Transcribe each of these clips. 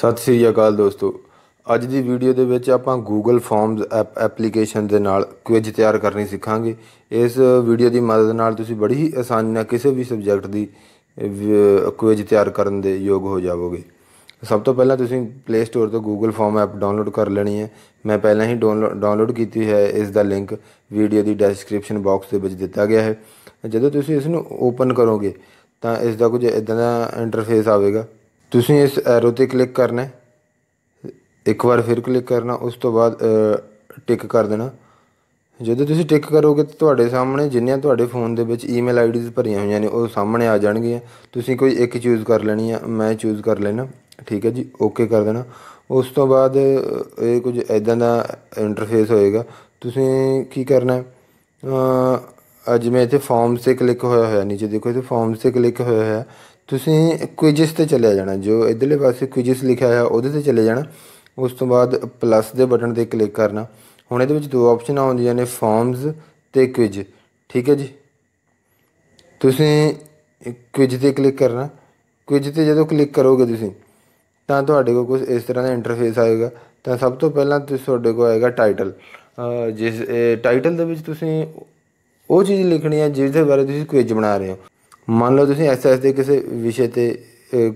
ਸਤਿ ਸ੍ਰੀ ਅਕਾਲ ਦੋਸਤੋ ਅੱਜ ਦੀ ਵੀਡੀਓ ਦੇ ਵਿੱਚ ਆਪਾਂ Google Forms ਐਪ ਐਪਲੀਕੇਸ਼ਨ ਦੇ ਨਾਲ ਕੁਇਜ ਤਿਆਰ ਕਰਨੀ ਸਿੱਖਾਂਗੇ ਇਸ ਵੀਡੀਓ ਦੀ ਮਦਦ ਨਾਲ ਤੁਸੀਂ ਬੜੀ ਹੀ ਆਸਾਨੀ ਨਾਲ ਕਿਸੇ ਵੀ ਸਬਜੈਕਟ ਦੀ ਕੁਇਜ ਤਿਆਰ ਕਰਨ ਦੇ ਯੋਗ ਹੋ ਜਾਵੋਗੇ ਸਭ ਤੋਂ ਪਹਿਲਾਂ ਤੁਸੀਂ ਪਲੇ ਸਟੋਰ ਤੋਂ Google Form ਐਪ ਡਾਊਨਲੋਡ ਕਰ ਲੈਣੀ ਹੈ ਮੈਂ ਪਹਿਲਾਂ ਹੀ ਡਾਊਨਲੋਡ ਕੀਤੀ ਹੈ ਇਸ ਦਾ ਲਿੰਕ ਵੀਡੀਓ ਦੀ ਡਿਸਕ੍ਰਿਪਸ਼ਨ ਬਾਕਸ ਦੇ ਵਿੱਚ ਦਿੱਤਾ ਗਿਆ ਹੈ ਜਦੋਂ ਤੁਸੀਂ ਇਸ ਨੂੰ ਓਪਨ ਕਰੋਗੇ ਤਾਂ ਇਸ ਦਾ ਕੁਝ ਇਦਾਂ ਦਾ ਇੰਟਰਫੇਸ ਆਵੇਗਾ ਤੁਸੀਂ ਇਸ ਐਰੋ ਤੇ ਕਲਿੱਕ ਕਰਨਾ ਇੱਕ ਵਾਰ ਫਿਰ ਕਲਿੱਕ ਕਰਨਾ ਉਸ ਤੋਂ ਬਾਅਦ ਟਿਕ ਕਰ ਦੇਣਾ ਜਦੋਂ ਤੁਸੀਂ ਟਿਕ ਕਰੋਗੇ ਤਾਂ ਤੁਹਾਡੇ ਸਾਹਮਣੇ ਜਿੰਨੀਆਂ ਤੁਹਾਡੇ ਫੋਨ ਦੇ ਵਿੱਚ ਈਮੇਲ ਆਈਡੀਜ਼ ਭਰੀਆਂ ਹੋਈਆਂ ਨੇ ਉਹ ਸਾਹਮਣੇ ਆ ਜਾਣਗੀਆਂ ਤੁਸੀਂ ਕੋਈ ਇੱਕ ਚੂਜ਼ ਕਰ ਲੈਣੀ ਆ ਮੈਂ ਚੂਜ਼ ਕਰ ਲੈਣਾ ਠੀਕ ਹੈ ਜੀ ਓਕੇ ਕਰ ਦੇਣਾ ਉਸ ਤੋਂ ਬਾਅਦ ਇਹ ਕੁਝ ਐਦਾਂ ਦਾ ਇੰਟਰਫੇਸ ਹੋਏਗਾ ਤੁਸੀਂ ਕੀ ਕਰਨਾ ਹੈ ਅੱਜ ਮੈਂ ਇੱਥੇ ਫਾਰਮਸ ਤੇ ਕਲਿੱਕ ਹੋਇਆ ਹੋਇਆ ਨੀਚੇ ਦੇਖੋ ਇੱਥੇ ਫਾਰਮਸ ਤੇ ਕਲਿੱਕ ਹੋਇਆ ਹੋਇਆ ਤੁਸੀਂ ਕੁਇਜਸ ਤੇ ਚਲੇ ਜਾਣਾ ਜੋ ਇਧਰਲੇ ਪਾਸੇ ਕੁਇਜਸ ਲਿਖਿਆ ਹੋਇਆ ਉਹਦੇ ਤੇ ਚਲੇ ਜਾਣਾ ਉਸ ਤੋਂ ਬਾਅਦ ਪਲੱਸ ਦੇ ਬਟਨ ਤੇ ਕਲਿੱਕ ਕਰਨਾ ਹੁਣ ਇਹਦੇ ਵਿੱਚ ਦੋ ਆਪਸ਼ਨਾਂ ਆਉਂਦੀਆਂ ਨੇ ਫਾਰਮਸ ਤੇ ਕੁਇਜ ਠੀਕ ਹੈ ਜੀ ਤੁਸੀਂ ਕੁਇਜ ਤੇ ਕਲਿੱਕ ਕਰਨਾ ਕੁਇਜ ਤੇ ਜਦੋਂ ਕਲਿੱਕ ਕਰੋਗੇ ਤੁਸੀਂ ਤਾਂ ਤੁਹਾਡੇ ਕੋਲ ਕੁਝ ਇਸ ਤਰ੍ਹਾਂ ਦਾ ਇੰਟਰਫੇਸ ਆਏਗਾ ਤਾਂ ਸਭ ਤੋਂ ਪਹਿਲਾਂ ਤੁਹਾਡੇ ਕੋਲ ਆਏਗਾ ਟਾਈਟਲ ਜਿਸ ਟਾਈਟਲ ਦੇ ਵਿੱਚ ਤੁਸੀਂ ਉਹ ਚੀਜ਼ ਲਿਖਣੀ ਹੈ ਜਿਸ ਦੇ ਬਾਰੇ ਤੁਸੀਂ ਕੁਇਜ ਬਣਾ ਰਹੇ ਹੋ ਮੰਨ ਲਓ ਤੁਸੀਂ ਐਸਐਸ ਦੇ ਕਿਸੇ ਵਿਸ਼ੇ ਤੇ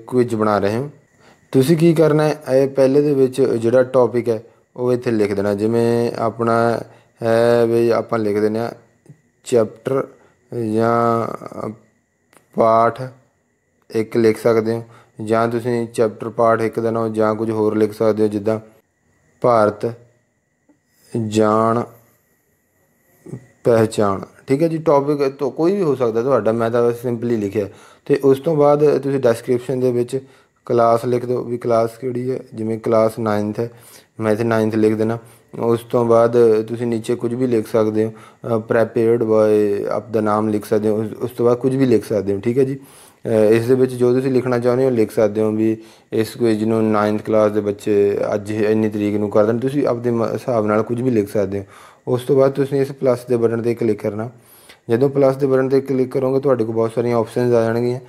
ਕੁਇਜ ਬਣਾ ਰਹੇ ਹੋ ਤੁਸੀਂ ਕੀ ਕਰਨਾ ਹੈ ਇਹ ਪਹਿਲੇ ਦੇ ਵਿੱਚ ਜਿਹੜਾ ਟੌਪਿਕ ਹੈ ਉਹ ਇੱਥੇ ਲਿਖ ਦੇਣਾ ਜਿਵੇਂ ਆਪਣਾ ਹੈ ਵੀ ਆਪਾਂ ਲਿਖ ਦਿੰਦੇ ਆ ਚੈਪਟਰ ਜਾਂ ਪਾਠ ਇੱਕ ਲਿਖ ਸਕਦੇ ਹੋ ਜਾਂ ਤੁਸੀਂ ਚੈਪਟਰ ਪਾਠ ਇੱਕ ਦਾ ਜਾਂ ਕੁਝ ਹੋਰ ਲਿਖ ਸਕਦੇ ਹੋ ਜਿੱਦਾਂ ਭਾਰਤ ਜਾਣ ਪਹਿਚਾਨ ਠੀਕ ਹੈ ਜੀ ਟੌਪਿਕ ਤੋਂ ਕੋਈ ਵੀ ਹੋ ਸਕਦਾ ਤੁਹਾਡਾ ਮੈਂ ਤਾਂ ਸਿੰਪਲੀ ਲਿਖਿਆ ਤੇ ਉਸ ਤੋਂ ਬਾਅਦ ਤੁਸੀਂ ਡਿਸਕ੍ਰਿਪਸ਼ਨ ਦੇ ਵਿੱਚ ਕਲਾਸ ਲਿਖ ਦਿਓ ਵੀ ਕਲਾਸ ਕਿਹੜੀ ਹੈ ਜਿਵੇਂ ਕਲਾਸ 9th ਹੈ ਮੈਂ ਤੇ 9th ਲਿਖ ਦੇਣਾ ਉਸ ਤੋਂ ਬਾਅਦ ਤੁਸੀਂ ਨੀਚੇ ਕੁਝ ਵੀ ਲਿਖ ਸਕਦੇ ਹੋ ਪ੍ਰੈਪੇਅਰਡ ਬਾਏ ਆਪ ਦਾ ਨਾਮ ਲਿਖ ਸਕਦੇ ਹੋ ਉਸ ਤੋਂ ਬਾਅਦ ਕੁਝ ਵੀ ਲਿਖ ਸਕਦੇ ਹੋ ਠੀਕ ਹੈ ਜੀ ਇਸ ਦੇ ਵਿੱਚ ਜੋ ਤੁਸੀਂ ਲਿਖਣਾ ਚਾਹੁੰਦੇ ਹੋ ਲਿਖ ਸਕਦੇ ਹੋ ਵੀ ਇਸ ਕੁਇਜ ਨੂੰ 9th ਕਲਾਸ ਦੇ ਬੱਚੇ ਅੱਜ ਇੰਨੀ ਤਰੀਕ ਨੂੰ ਕਰ ਦੇਣ ਤੁਸੀਂ ਆਪਦੇ ਹਿਸਾਬ ਨਾਲ ਕੁਝ ਵੀ ਲਿਖ ਸਕਦੇ ਹੋ ਉਸ ਤੋਂ ਬਾਅਦ ਤੁਸੀਂ ਇਸ ਪਲੱਸ ਦੇ ਬਟਨ ਤੇ ਕਲਿੱਕ ਕਰਨਾ ਜਦੋਂ ਪਲੱਸ ਦੇ ਬਟਨ ਤੇ ਕਲਿੱਕ ਕਰੋਗੇ ਤੁਹਾਡੇ ਕੋਲ ਬਹੁਤ ਸਾਰੀਆਂ ਆਪਸ਼ਨਸ ਆ ਜਾਣਗੀਆਂ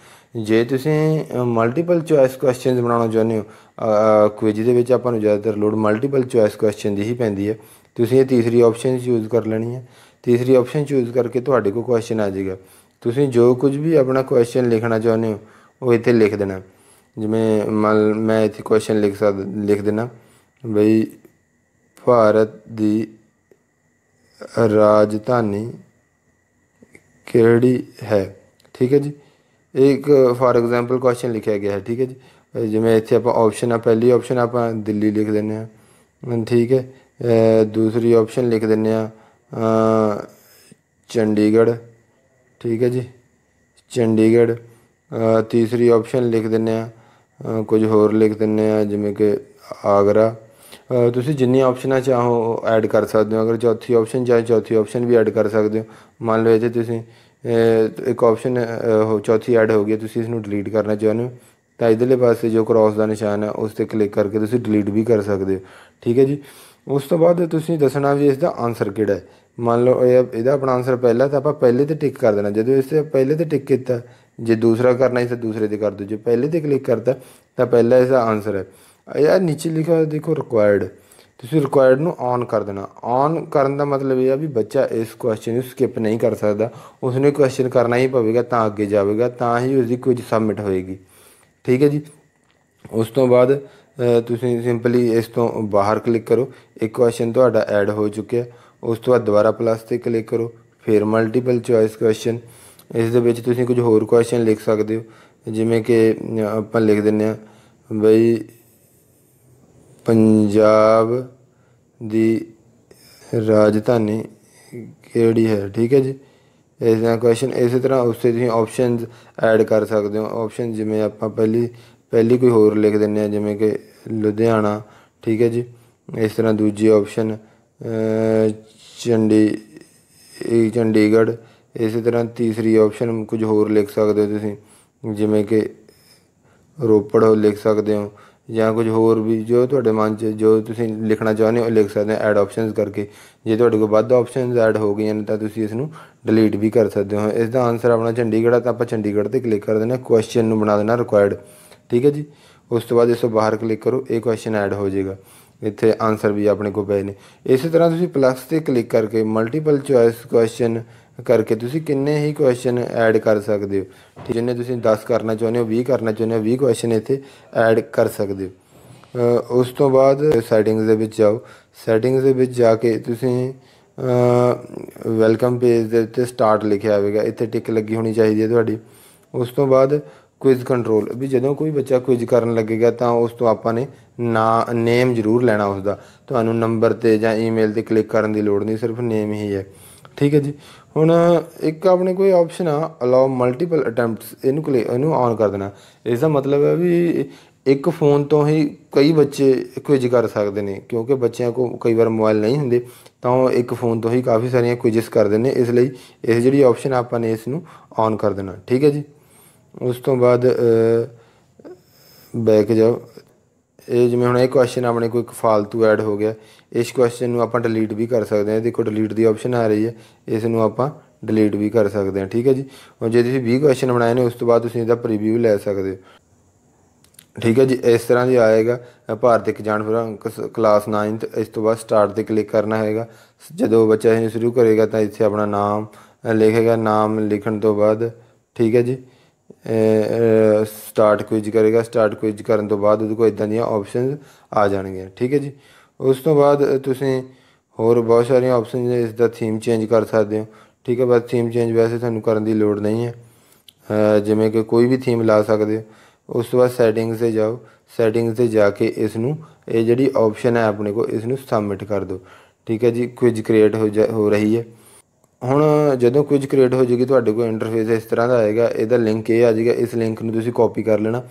ਜੇ ਤੁਸੀਂ ਮਲਟੀਪਲ ਚੁਆਇਸ ਕੁਐਸਚਨਸ ਬਣਾਉਣਾ ਚਾਹੁੰਦੇ ਹੋ ਕੁਇਜ ਦੇ ਵਿੱਚ ਆਪਾਂ ਨੂੰ ਜ਼ਿਆਦਾਤਰ ਲੋਡ ਮਲਟੀਪਲ ਚੁਆਇਸ ਕੁਐਸਚਨ ਦੀ ਹੀ ਪੈਂਦੀ ਹੈ ਤੁਸੀਂ ਇਹ ਤੀਸਰੀ ਆਪਸ਼ਨ ਚੂਜ਼ ਕਰ ਲੈਣੀ ਹੈ ਤੀਸਰੀ ਆਪਸ਼ਨ ਚੂਜ਼ ਕਰਕੇ ਤੁਹਾਡੇ ਕੋਲ ਕੁਐਸਚਨ ਆ ਜਾਏਗਾ ਤੁਸੀਂ ਜੋ ਕੁਝ ਵੀ ਆਪਣਾ ਕੁਐਸਚਨ ਲਿਖਣਾ ਚਾਹੁੰਦੇ ਹੋ ਉਹ ਇੱਥੇ ਲਿਖ ਦੇਣਾ ਜਿਵੇਂ ਮੈਂ ਇੱਥੇ ਕੁਐਸਚਨ ਲਿਖ ਸਕਦਾ ਲਿਖ ਦੇਣਾ ਬਈ ਭਾਰਤ ਦੀ ਰਾਜਧਾਨੀ ਕਿਹੜੀ ਹੈ ਠੀਕ ਹੈ ਜੀ ਇੱਕ ਫਾਰ ਐਗਜ਼ਾਮਪਲ ਕੁਐਸਚਨ ਲਿਖਿਆ ਗਿਆ ਹੈ ਠੀਕ ਹੈ ਜੀ ਜਿਵੇਂ ਇੱਥੇ ਆਪਾਂ ਆਪਸ਼ਨ ਆ ਪਹਿਲੀ ਆਪਸ਼ਨ ਆਪਾਂ ਦਿੱਲੀ ਲਿਖ ਦਿੰਨੇ ਆ ਠੀਕ ਹੈ ਦੂਸਰੀ ਆਪਸ਼ਨ ਲਿਖ ਦਿੰਨੇ ਆ ਚੰਡੀਗੜ੍ਹ ਠੀਕ ਹੈ ਜੀ ਚੰਡੀਗੜ੍ਹ ਤੀਸਰੀ ਆਪਸ਼ਨ ਲਿਖ ਦਿੰਨੇ ਆ ਕੁਝ ਹੋਰ ਲਿਖ ਦਿੰਨੇ ਆ ਜਿਵੇਂ ਕਿ ਆਗਰਾ ਤੁਸੀਂ ਜਿੰਨੀਆਂ ਆਪਸ਼ਨਾਂ ਚਾਹੋ ਐਡ ਕਰ ਸਕਦੇ ਹੋ ਅਗਰ ਚੌਥੀ ਆਪਸ਼ਨ ਚਾਹੇ ਚੌਥੀ ਆਪਸ਼ਨ ਵੀ ਐਡ ਕਰ ਸਕਦੇ ਹੋ ਮੰਨ ਲਓ ਜੇ ਤੁਸੀਂ ਇੱਕ ਆਪਸ਼ਨ ਚੌਥੀ ਐਡ ਹੋ ਗਈ ਤੁਸੀਂ ਇਸ ਨੂੰ ਡਿਲੀਟ ਕਰਨਾ ਚਾਹੁੰਦੇ ਹੋ ਤਾਂ ਇਧਰਲੇ ਪਾਸੇ ਜੋ ਕ੍ਰਾਸ ਦਾ ਨਿਸ਼ਾਨ ਹੈ ਉਸ ਤੇ ਕਲਿੱਕ ਕਰਕੇ ਤੁਸੀਂ ਡਿਲੀਟ ਵੀ ਕਰ ਸਕਦੇ ਹੋ ਠੀਕ ਹੈ ਜੀ ਉਸ ਤੋਂ ਬਾਅਦ ਤੁਸੀਂ ਦੱਸਣਾ ਵੀ ਇਸ ਦਾ ਆਨਸਰ ਕਿਹੜਾ ਹੈ ਮੰਨ ਲਓ ਇਹਦਾ ਆਪਣਾ ਆਨਸਰ ਪਹਿਲਾ ਤਾਂ ਆਪਾਂ ਪਹਿਲੇ ਤੇ ਟਿਕ ਕਰ ਦੇਣਾ ਜਦੋਂ ਇਸ ਤੇ ਪਹਿਲੇ ਤੇ ਟਿਕ ਕੀਤਾ ਜੇ ਦੂਸਰਾ ਕਰਨਾ ਹੈ ਤਾਂ ਦੂਸਰੇ ਤੇ ਕਰ ਦਿਓ ਜੇ ਪਹਿਲੇ ਤੇ ਕਲਿੱਕ ਕਰਤਾ ਤਾਂ ਪਹਿਲਾ ਇਸ ਦਾ ਆਨਸਰ ਹੈ ਯਾਰ ਨੀਚੇ ਲਿਖਿਆ ਦੇਖੋ ਰਿਕੁਆਇਰਡ ਤੁਸੀਂ ਰਿਕੁਆਇਰਡ ਨੂੰ ਔਨ ਕਰ ਦੇਣਾ ਔਨ ਕਰਨ ਦਾ ਮਤਲਬ ਇਹ ਆ ਵੀ ਬੱਚਾ ਇਸ ਕੁਐਸਚਨ ਨੂੰ ਸਕਿਪ ਨਹੀਂ ਕਰ ਸਕਦਾ ਉਸ ਕੁਐਸਚਨ ਕਰਨਾ ਹੀ ਪਵੇਗਾ ਤਾਂ ਅੱਗੇ ਜਾਵੇਗਾ ਤਾਂ ਹੀ ਉਸ ਦੀ ਕੁਇਜ਼ ਸਬਮਿਟ ਹੋਏਗੀ ਠੀਕ ਹੈ ਜੀ ਉਸ ਤੋਂ ਬਾਅਦ ਤੁਸੀਂ ਸਿੰਪਲੀ ਇਸ ਤੋਂ ਬਾਹਰ ਕਲਿੱਕ ਕਰੋ ਇੱਕ ਕੁਐਸਚਨ ਤੁਹਾਡਾ ਐਡ ਹੋ ਚੁੱਕਿਆ ਉਸ ਤੋਂ ਬਾਅਦ ਦੁਬਾਰਾ ਪਲੱਸ ਤੇ ਕਲਿੱਕ ਕਰੋ ਫਿਰ ਮਲਟੀਪਲ ਚੁਆਇਸ ਕੁਐਸਚਨ ਇਸ ਦੇ ਵਿੱਚ ਤੁਸੀਂ ਕੁਝ ਹੋਰ ਕੁਐਸਚਨ ਲਿਖ ਸਕਦੇ ਹੋ ਜਿਵੇਂ ਕਿ ਆਪਾਂ ਲਿਖ ਦਿੰਨੇ ਆ ਬਈ ਪੰਜਾਬ ਦੀ ਰਾਜਧਾਨੀ ਕਿਹੜੀ ਹੈ ਠੀਕ ਹੈ ਜੀ ਇਸ ਤਰ੍ਹਾਂ ਕੁਐਸਚਨ ਇਸੇ ਤਰ੍ਹਾਂ ਉਸ ਤੇ ਤੁਸੀਂ ਆਪਸ਼ਨਸ ਐਡ ਕਰ ਸਕਦੇ ਹੋ ਆਪਸ਼ਨ ਜਿਵੇਂ ਆਪਾਂ ਪਹਿਲੀ ਪਹਿਲੀ ਕੋਈ ਹੋਰ ਲਿਖ ਦਿੰਨੇ ਆ ਜਿਵੇਂ ਕਿ ਲੁਧਿਆਣਾ ਠੀਕ ਹੈ ਜੀ ਇਸ ਤਰ੍ਹਾਂ ਦੂਜੀ ਆਪਸ਼ਨ ਚੰਡੀ ਚੰਡੀਗੜ੍ਹ ਇਸੇ ਤਰ੍ਹਾਂ ਤੀਸਰੀ ਆਪਸ਼ਨ ਕੁਝ ਹੋਰ ਲਿਖ ਸਕਦੇ ਹੋ ਤੁਸੀਂ ਜਿਵੇਂ ਕਿ ਰੋਪੜ ਲਿਖ ਸਕਦੇ ਹੋ ਜਾਂ ਕੁਝ ਹੋਰ ਵੀ ਜੋ ਤੁਹਾਡੇ ਮਨ 'ਚ ਜੋ ਤੁਸੀਂ ਲਿਖਣਾ ਚਾਹੁੰਦੇ ਹੋ ਲਿਖ ਸਕਦੇ ਹੋ ਐਡ ਆਪਸ਼ਨਸ ਕਰਕੇ ਜੇ ਤੁਹਾਡੇ ਕੋਲ ਵੱਧ ਆਪਸ਼ਨਸ ਐਡ ਹੋ ਗਈਆਂ ਤਾਂ ਤੁਸੀਂ ਇਸ ਨੂੰ ਡਿਲੀਟ ਵੀ ਕਰ ਸਕਦੇ ਹੋ ਇਸ ਦਾ ਆਨਸਰ ਆਪਣਾ ਚੰਡੀਗੜ੍ਹ ਤਾਂ ਆਪਾਂ ਚੰਡੀਗੜ੍ਹ ਤੇ ਕਲਿੱਕ ਕਰ ਦੇਣਾ ਕੁਐਸਚਨ ਨੂੰ ਬਣਾ ਦੇਣਾ ਰਿਕੁਆਇਰਡ ਠੀਕ ਹੈ ਜੀ ਉਸ ਤੋਂ ਬਾਅਦ ਇਸ ਤੋਂ ਬਾਹਰ ਕਲਿੱਕ ਕਰੋ ਇਹ ਕੁਐਸਚਨ ਐਡ ਹੋ ਜਾਏਗਾ ਇੱਥੇ ਆਨਸਰ ਵੀ ਆਪਣੇ ਕੋਲ ਪਏ ਨੇ ਇਸੇ ਤਰ੍ਹਾਂ ਤੁਸੀਂ ਪਲੱਸ ਤੇ ਕਲਿੱਕ ਕਰਕੇ ਮਲਟੀਪਲ ਚੁਆਇਸ ਕੁਐਸਚਨ ਕਰਕੇ ਤੁਸੀਂ ਕਿੰਨੇ ਹੀ ਕੁਐਸਚਨ ਐਡ ਕਰ ਸਕਦੇ ਹੋ ਠੀਕ ਜਿੰਨੇ ਤੁਸੀਂ 10 ਕਰਨਾ ਚਾਹੁੰਦੇ ਹੋ 20 ਕਰਨਾ ਚਾਹੁੰਦੇ ਹੋ 20 ਕੁਐਸਚਨ ਇੱਥੇ ਐਡ ਕਰ ਸਕਦੇ ਹੋ ਉਸ ਤੋਂ ਬਾਅਦ ਸੈਟਿੰਗਸ ਦੇ ਵਿੱਚ ਜਾਓ ਸੈਟਿੰਗਸ ਦੇ ਵਿੱਚ ਜਾ ਕੇ ਤੁਸੀਂ ਵੈਲਕਮ ਪੇਜ ਦੇ ਉੱਤੇ ਸਟਾਰਟ ਲਿਖਿਆ ਹੋਵੇਗਾ ਇੱਥੇ ਟਿਕ ਲੱਗੀ ਹੋਣੀ ਚਾਹੀਦੀ ਹੈ ਤੁਹਾਡੀ ਉਸ ਤੋਂ ਬਾਅਦ ਕੁਇਜ਼ ਕੰਟਰੋਲ ਵੀ ਜਦੋਂ ਕੋਈ ਬੱਚਾ ਕੁਇਜ਼ ਕਰਨ ਲੱਗੇਗਾ ਤਾਂ ਉਸ ਤੋਂ ਆਪਾਂ ਨੇ ਨਾ ਨੇਮ ਜ਼ਰੂਰ ਲੈਣਾ ਉਸ ਦਾ ਤੁਹਾਨੂੰ ਨੰਬਰ ਤੇ ਜਾਂ ਈਮੇਲ ਤੇ ਕਲਿੱਕ ਕਰਨ ਦੀ ਲੋੜ ਨਹੀਂ ਸਿਰਫ ਨੇਮ ਹੀ ਹੈ ਠੀਕ ਹੈ ਜੀ ਹੁਣ ਇੱਕ ਆਪਣੇ ਕੋਈ ਆਪਸ਼ਨ ਆ ਅਲਾਉ ਮਲਟੀਪਲ ਅਟੈਂਪਟਸ ਇਹਨੂੰ ਕਲੇ ਇਹਨੂੰ ਆਨ ਕਰ ਦੇਣਾ ਇਸ ਦਾ ਮਤਲਬ ਹੈ ਵੀ ਇੱਕ ਫੋਨ ਤੋਂ ਹੀ ਕਈ ਬੱਚੇ ਕੁਇਜ ਕਰ ਸਕਦੇ ਨੇ ਕਿਉਂਕਿ ਬੱਚਿਆਂ ਕੋ ਕਈ ਵਾਰ ਮੋਬਾਈਲ ਨਹੀਂ ਹੁੰਦੇ ਤਾਂ ਉਹ ਇੱਕ ਫੋਨ ਤੋਂ ਹੀ ਕਾਫੀ ਸਾਰੀਆਂ ਕੁਇਜਸ ਕਰਦੇ ਨੇ ਇਸ ਲਈ ਇਹ ਜਿਹੜੀ ਆਪਸ਼ਨ ਆਪਾਂ ਨੇ ਇਸ ਨੂੰ ਆਨ ਕਰ ਦੇਣਾ ਠੀਕ ਹੈ ਜੀ ਉਸ ਤੋਂ ਬਾਅਦ ਬੈਕ ਜਾਓ ਇਹ ਜਿਵੇਂ ਹੁਣ ਇਹ ਕੁਐਸਚਨ ਆਪਣੇ ਕੋਈ ਇੱਕ ਫਾਲਤੂ ਐਡ ਹੋ ਗਿਆ ਇਸ ਕੁਐਸਚਨ ਨੂੰ ਆਪਾਂ ਡਿਲੀਟ ਵੀ ਕਰ ਸਕਦੇ ਹਾਂ ਦੇਖੋ ਡਿਲੀਟ ਦੀ ਆਪਸ਼ਨ ਆ ਰਹੀ ਹੈ ਇਸ ਨੂੰ ਆਪਾਂ ਡਿਲੀਟ ਵੀ ਕਰ ਸਕਦੇ ਹਾਂ ਠੀਕ ਹੈ ਜੀ ਹੁਣ ਜੇ ਤੁਸੀਂ 20 ਕੁਐਸਚਨ ਬਣਾਏ ਨੇ ਉਸ ਤੋਂ ਬਾਅਦ ਤੁਸੀਂ ਇਹਦਾ ਪ੍ਰੀਵਿਊ ਲੈ ਸਕਦੇ ਹੋ ਠੀਕ ਹੈ ਜੀ ਇਸ ਤਰ੍ਹਾਂ ਦੀ ਆਏਗਾ ਭਾਰਤਿਕ ਇੱਕ ਜਾਨਵਰਾਂ ਕਲਾਸ 9th ਇਸ ਤੋਂ ਬਾਅਦ ਸਟਾਰਟ ਤੇ ਕਲਿੱਕ ਕਰਨਾ ਹੋਏਗਾ ਜਦੋਂ ਬੱਚਾ ਇਹ ਸ਼ੁਰੂ ਕਰੇਗਾ ਤਾਂ ਇੱਥੇ ਆਪਣਾ ਨਾਮ ਲਿਖੇਗਾ ਨਾਮ ਲਿਖਣ ਤੋਂ ਬਾਅਦ ਠੀਕ ਹੈ ਜੀ ਸਟਾਰਟ ਕੁਇਜ਼ ਕਰੇਗਾ ਸਟਾਰਟ ਕੁਇਜ਼ ਕਰਨ ਤੋਂ ਬਾਅਦ ਉਹਦੇ ਕੋਲ ਇਦਾਂ ਦੀਆਂ ਆਪਸ਼ਨਸ ਆ ਜਾਣਗੀਆਂ ਠੀਕ ਹੈ ਜੀ ਉਸ ਤੋਂ ਬਾਅਦ ਤੁਸੀਂ ਹੋਰ ਬਹੁਤ ਸਾਰੀਆਂ ਆਪਸ਼ਨਸ ਇਸ ਦਾ ਥੀਮ ਚੇਂਜ ਕਰ ਸਕਦੇ ਹੋ ਠੀਕ ਹੈ ਬਸ ਥੀਮ ਚੇਂਜ ਵੈਸੇ ਤੁਹਾਨੂੰ ਕਰਨ ਦੀ ਲੋੜ ਨਹੀਂ ਹੈ ਜਿਵੇਂ ਕਿ ਕੋਈ ਵੀ ਥੀਮ ਲਾ ਸਕਦੇ ਹੋ ਉਸ ਤੋਂ ਬਾਅਦ ਸੈਟਿੰਗਸ ਤੇ ਜਾਓ ਸੈਟਿੰਗਸ ਤੇ ਜਾ ਕੇ ਇਸ ਨੂੰ ਇਹ ਜਿਹੜੀ ਆਪਸ਼ਨ ਹੈ ਆਪਣੇ ਕੋਲ ਇਸ ਨੂੰ ਸਬਮਿਟ ਕਰ ਦਿਓ ਠੀਕ ਹੈ ਜੀ ਕੁਇਜ਼ ਕ੍ਰੀਏਟ ਹੋ ਰਹੀ ਹੈ ਹੁਣ ਜਦੋਂ ਕੁਝ ਕ੍ਰੀਏਟ ਹੋ ਜੂਗੀ ਤੁਹਾਡੇ ਕੋਲ ਇੰਟਰਫੇਸ ਇਸ ਤਰ੍ਹਾਂ ਦਾ ਆਏਗਾ ਇਹਦਾ ਲਿੰਕ ਇਹ ਆ ਜਾਏਗਾ ਇਸ ਲਿੰਕ ਨੂੰ ਤੁਸੀਂ ਕਾਪੀ ਕਰ ਲੈਣਾ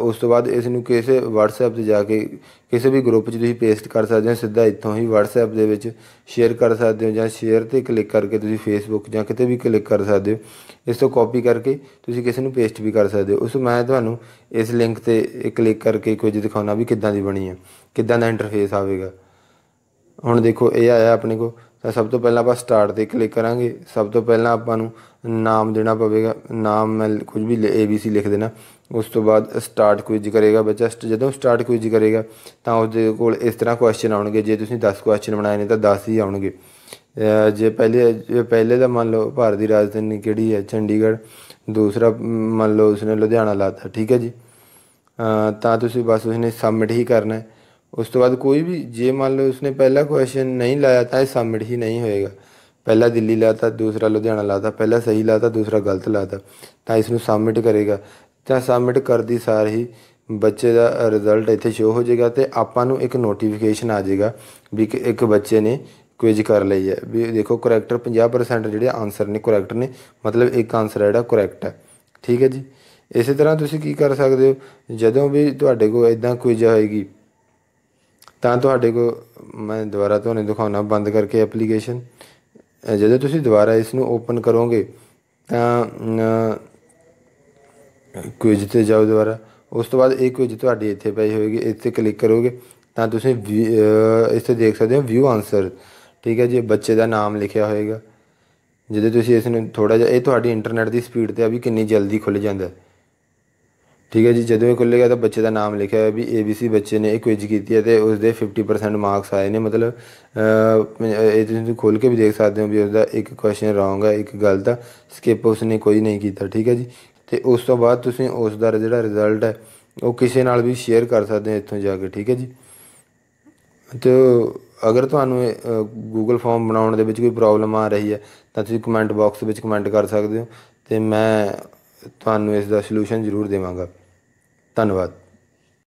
ਉਸ ਤੋਂ ਬਾਅਦ ਇਸ ਨੂੰ ਕਿਸੇ WhatsApp ਤੇ ਜਾ ਕੇ ਕਿਸੇ ਵੀ ਗਰੁੱਪ 'ਚ ਤੁਸੀਂ ਪੇਸਟ ਕਰ ਸਕਦੇ ਹੋ ਸਿੱਧਾ ਇੱਥੋਂ ਹੀ WhatsApp ਦੇ ਵਿੱਚ ਸ਼ੇਅਰ ਕਰ ਸਕਦੇ ਹੋ ਜਾਂ ਸ਼ੇਅਰ ਤੇ ਕਲਿੱਕ ਕਰਕੇ ਤੁਸੀਂ Facebook ਜਾਂ ਕਿਤੇ ਵੀ ਕਲਿੱਕ ਕਰ ਸਕਦੇ ਹੋ ਇਸ ਤੋਂ ਕਾਪੀ ਕਰਕੇ ਤੁਸੀਂ ਕਿਸੇ ਨੂੰ ਪੇਸਟ ਵੀ ਕਰ ਸਕਦੇ ਹੋ ਉਸ ਮੈਂ ਤੁਹਾਨੂੰ ਇਸ ਲਿੰਕ ਤੇ ਕਲਿੱਕ ਕਰਕੇ ਕੁਝ ਦਿਖਾਉਣਾ ਵੀ ਕਿੱਦਾਂ ਦੀ ਬਣੀ ਹੈ ਕਿੱਦਾਂ ਦਾ ਇੰਟਰਫੇਸ ਆਵੇਗਾ ਹੁਣ ਦੇਖੋ ਇਹ ਆਇਆ ਆਪਣੇ ਕੋ ਤਾਂ ਸਭ ਤੋਂ ਪਹਿਲਾਂ ਆਪਾਂ ਸਟਾਰਟ ਤੇ ਕਲਿੱਕ ਕਰਾਂਗੇ ਸਭ ਤੋਂ ਪਹਿਲਾਂ ਆਪਾਂ ਨੂੰ ਨਾਮ ਦੇਣਾ ਪਵੇਗਾ ਨਾਮ ਮੈਂ ਕੁਝ ਵੀ ਸੀ ਲਿਖ ਦੇਣਾ ਉਸ ਤੋਂ ਬਾਅਦ ਸਟਾਰਟ ਕੁਇਜ਼ ਕਰੇਗਾ ਬੱਚਾ ਜਦੋਂ ਸਟਾਰਟ ਕੁਇਜ਼ ਕਰੇਗਾ ਤਾਂ ਉਹਦੇ ਕੋਲ ਇਸ ਤਰ੍ਹਾਂ ਕੁਐਸਚਨ ਆਉਣਗੇ ਜੇ ਤੁਸੀਂ 10 ਕੁਐਸਚਨ ਬਣਾਏ ਨੇ ਤਾਂ 10 ਹੀ ਆਉਣਗੇ ਜੇ ਪਹਿਲੇ ਪਹਿਲੇ ਦਾ ਮੰਨ ਲਓ ਭਾਰਤ ਦੀ ਰਾਜਧਾਨੀ ਕਿਹੜੀ ਹੈ ਚੰਡੀਗੜ੍ਹ ਦੂਸਰਾ ਮੰਨ ਲਓ ਉਸਨੇ ਲੁਧਿਆਣਾ ਲਾਤਾ ਠੀਕ ਹੈ ਜੀ ਤਾਂ ਤੁਸੀਂ ਬਸ ਉਸਨੇ ਸਬਮਿਟ ਹੀ ਕਰਨਾ ਹੈ ਉਸ ਤੋਂ ਬਾਅਦ ਕੋਈ ਵੀ ਜੇ ਮੰਨ ਲਓ ਉਸਨੇ ਪਹਿਲਾ ਕੁਐਸਚਨ ਨਹੀਂ ਲਾਇਆ ਤਾਂ ਇਹ ਸਬਮਿਟ ਹੀ ਨਹੀਂ ਹੋਏਗਾ ਪਹਿਲਾ ਦਿੱਲੀ ਲਾਤਾ ਦੂਸਰਾ ਲੁਧਿਆਣਾ ਲਾਤਾ ਪਹਿਲਾ ਸਹੀ ਲਾਤਾ ਦੂਸਰਾ ਗਲਤ ਲਾਤਾ ਤਾਂ ਇਸ ਨੂੰ ਸਬਮਿਟ ਕਰੇਗਾ ਤਾਂ ਸਬਮਿਟ ਕਰਦੀ ਸਾਰ ਹੀ ਬੱਚੇ ਦਾ ਰਿਜ਼ਲਟ ਇੱਥੇ ਸ਼ੋ ਹੋ ਜਾਏਗਾ ਤੇ ਆਪਾਂ ਨੂੰ ਇੱਕ ਨੋਟੀਫਿਕੇਸ਼ਨ ਆ ਜਾਏਗਾ ਵੀ ਇੱਕ ਬੱਚੇ ਨੇ ਕੁਇਜ਼ ਕਰ ਲਈ ਹੈ ਵੀ ਦੇਖੋ ਕਰੈਕਟਰ 50% ਜਿਹੜੇ ਆਨਸਰ ਨੇ ਕਰੈਕਟ ਨੇ ਮਤਲਬ ਇੱਕ ਆਨਸਰ ਹੈ ਜਿਹੜਾ ਕਰੈਕਟ ਹੈ ਠੀਕ ਹੈ ਜੀ ਇਸੇ ਤਰ੍ਹਾਂ ਤੁਸੀਂ ਕੀ ਕਰ ਸਕਦੇ ਹੋ ਜਦੋਂ ਵੀ ਤੁਹਾਡੇ ਕੋਲ ਇਦਾਂ ਕੁਇਜ਼ ਹੋਏਗੀ ਤਾਂ ਤੁਹਾਡੇ ਕੋ ਮੈਂ ਦੁਬਾਰਾ ਤੁਹਾਨੂੰ ਦਿਖਾਉਣਾ ਬੰਦ ਕਰਕੇ ਐਪਲੀਕੇਸ਼ਨ ਜਦੋਂ ਤੁਸੀਂ ਦੁਬਾਰਾ ਇਸ ਨੂੰ ਓਪਨ ਕਰੋਗੇ ਤਾਂ ਕੁਇਜ ਤੇ ਜਾਓ ਦੁਬਾਰਾ ਉਸ ਤੋਂ ਬਾਅਦ ਇਹ ਕੁਇਜ ਤੁਹਾਡੀ ਇੱਥੇ ਪਈ ਹੋਏਗੀ ਇੱਥੇ ਕਲਿੱਕ ਕਰੋਗੇ ਤਾਂ ਤੁਸੀਂ ਇੱਥੇ ਦੇਖ ਸਕਦੇ ਹੋ ਵਿਊ ਆਨਸਰ ਠੀਕ ਹੈ ਜੀ ਬੱਚੇ ਦਾ ਨਾਮ ਲਿਖਿਆ ਹੋਏਗਾ ਜਦੋਂ ਤੁਸੀਂ ਇਸ ਨੂੰ ਥੋੜਾ ਜਿਹਾ ਇਹ ਤੁਹਾਡੀ ਇੰਟਰਨੈਟ ਦੀ ਸਪੀਡ ਤੇ ਆ ਵੀ ਕਿੰਨੀ ਜਲਦੀ ਖੁੱਲ ਜਾਂਦਾ ਹੈ ਠੀਕ ਹੈ ਜੀ ਜਦੋਂ ਇਹ ਖੁੱਲੇਗਾ ਤਾਂ ਬੱਚੇ ਦਾ ਨਾਮ ਲਿਖਿਆ ਹੋਇਆ ਵੀ ABC ਬੱਚੇ ਨੇ ਇਹ ਕੁਇਜ਼ ਕੀਤੀ ਹੈ ਤੇ ਉਸ ਦੇ 50% ਮਾਰਕਸ ਆਏ ਨੇ ਮਤਲਬ ਇਹ ਤੁਸੀਂ ਖੋਲ ਕੇ ਵੀ ਦੇਖ ਸਕਦੇ ਹੋ ਵੀ ਉਸ ਦਾ ਇੱਕ ਕੁਐਸਚਨ ਰੋਂਗ ਹੈ ਇੱਕ ਗਲਤ ਹੈ ਸਕਿਪ ਉਸ ਨੇ ਕੋਈ ਨਹੀਂ ਕੀਤਾ ਠੀਕ ਹੈ ਜੀ ਤੇ ਉਸ ਤੋਂ ਬਾਅਦ ਤੁਸੀਂ ਉਸ ਦਾ ਜਿਹੜਾ ਰਿਜ਼ਲਟ ਹੈ ਉਹ ਕਿਸੇ ਨਾਲ ਵੀ ਸ਼ੇਅਰ ਕਰ ਸਕਦੇ ਹੋ ਇੱਥੋਂ ਜਾ ਕੇ ਠੀਕ ਹੈ ਜੀ ਤੇ ਅਗਰ ਤੁਹਾਨੂੰ Google ਫਾਰਮ ਬਣਾਉਣ ਦੇ ਵਿੱਚ ਕੋਈ ਪ੍ਰੋਬਲਮ ਆ ਰਹੀ ਹੈ ਤਾਂ ਤੁਸੀਂ ਕਮੈਂਟ ਬਾਕਸ ਵਿੱਚ ਕਮੈਂਟ ਕਰ ਸਕਦੇ ਹੋ ਤੇ ਮੈਂ ਤੁਹਾਨੂੰ ਇਸ ਦਾ ਸੋਲੂਸ਼ਨ ਜ਼ਰੂਰ ਦੇਵਾਂਗਾ ਧੰਨਵਾਦ